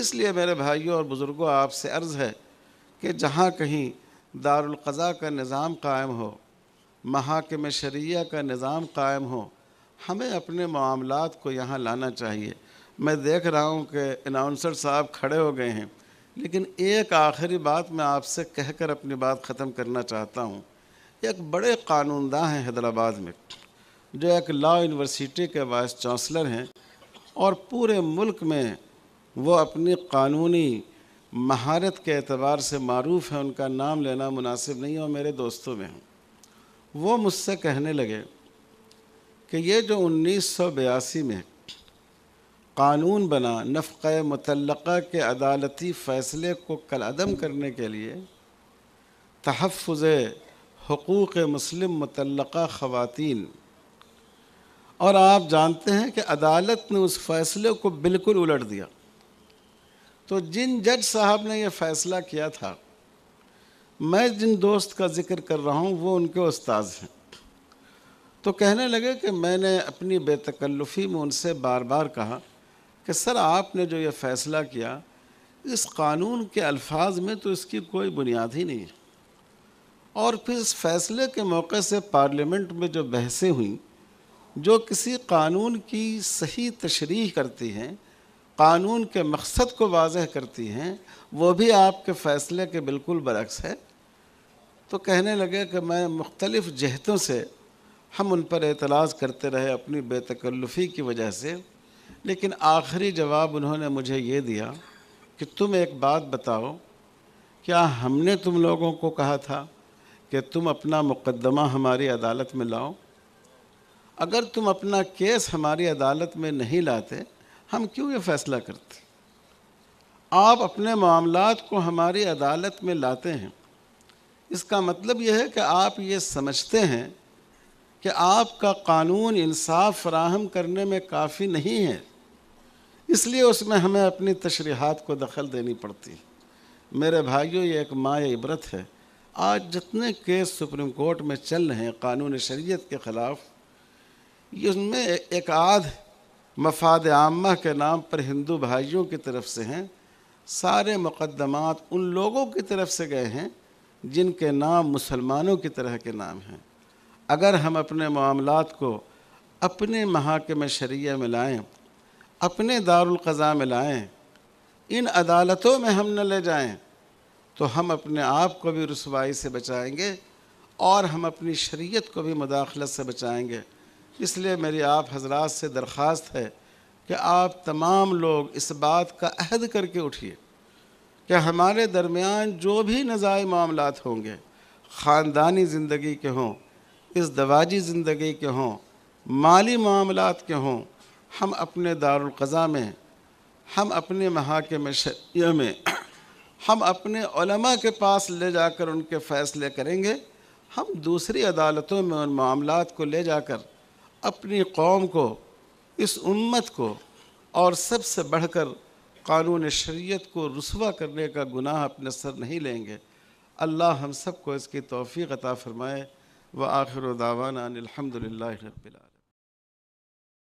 इसलिए मेरे भाइयों और बुज़ुर्गों आपसे अर्ज़ है कि जहाँ कहीं दारुलक़ा का निज़ाम कायम हो महाकम शरिया का निज़ाम कायम हो हमें अपने मामला को यहाँ लाना चाहिए मैं देख रहा हूँ कि अनाउंसर साहब खड़े हो गए हैं लेकिन एक आखिरी बात मैं आपसे कहकर अपनी बात ख़त्म करना चाहता हूँ एक बड़े कानूनदा हैं हैदराबाद में जो एक लॉ यूनिवर्सिटी के वाइस चांसलर हैं और पूरे मुल्क में वो अपनी कानूनी महारत के अतबार से मरूफ़ हैं उनका नाम लेना मुनासिब नहीं है और मेरे दोस्तों में हूँ वो मुझसे कहने लगे कि ये जो उन्नीस सौ बयासी में कानून बना नफ़ मतलक़ा के अदालती फ़ैसले को कलदम करने के लिए तहफ़ हकूक़ मुस्लिम मतलक़ा ख़वान और आप जानते हैं कि अदालत ने उस फ़ैसले को बिल्कुल उलट दिया तो जिन जज साहब ने यह फैसला किया था मैं जिन दोस्त का जिक्र कर रहा हूँ वो उनके उस्ताद हैं तो कहने लगे कि मैंने अपनी बेतकल्लुफ़ी में उनसे बार बार कहा कि सर आपने जो ये फ़ैसला किया इस कानून के अल्फाज में तो इसकी कोई बुनियाद ही नहीं है और फिर इस फैसले के मौके से पार्लियामेंट में जो बहसें हुई जो किसी कानून की सही तशरीह करती हैं कानून के मकसद को वाजह करती हैं वो भी आपके फ़ैसले के बिल्कुल बरक्स है तो कहने लगे कि मैं मुख्तलिफ़ जहतों से हम उन पर एतराज़ करते रहे अपनी बेतकल्लफ़ी की वजह से लेकिन आखिरी जवाब उन्होंने मुझे ये दिया कि तुम एक बात बताओ क्या हमने तुम लोगों को कहा था कि तुम अपना मुकदमा हमारी अदालत में लाओ अगर तुम अपना केस हमारी अदालत में नहीं लाते हम क्यों ये फैसला करते आप अपने मामला को हमारी अदालत में लाते हैं इसका मतलब यह है कि आप ये समझते हैं कि आपका कानून इंसाफ फराहम करने में काफ़ी नहीं है इसलिए उसमें हमें अपनी तशरीहत को दखल देनी पड़ती है मेरे भाइयों ये एक माय इबरत है आज जितने केस सुप्रीम कोर्ट में चल रहे हैं कानून शरीयत के ख़िलाफ़ ये उनमें एक आध मफाद आमा के नाम पर हिंदू भाइयों की तरफ से हैं सारे मुकदमात उन लोगों की तरफ से गए हैं जिनके नाम मुसलमानों की तरह के नाम हैं अगर हम अपने मामलों को अपने महाकम शरिया में लाएँ अपने दारुल में लाएँ इन अदालतों में हम न ले जाएँ तो हम अपने आप को भी रसवाई से बचाएँगे और हम अपनी शरीयत को भी मुदाखलत से बचाएँगे इसलिए मेरी आप हजरात से दरख्वास्त है कि आप तमाम लोग इस बात का अहद करके उठिए कि हमारे दरमियान जो भी नज़ाय मामला होंगे ख़ानदानी ज़िंदगी के हों इस दवाजी ज़िंदगी के हों माली मामला के हों हम अपने दारुलक़ा में हम अपने में शरिया में हम अपने के पास ले जाकर उनके फ़ैसले करेंगे हम दूसरी अदालतों में उन मामला को ले जाकर अपनी कौम को इस उम्मत को और सबसे बढ़कर कानून शरीयत को रसुवा करने का गुनाह अपने सर नहीं लेंगे अल्लाह हम सबको इसकी तोफ़ी अता फ़रमाए व आखिर दावाना अनिलहमदिल्ला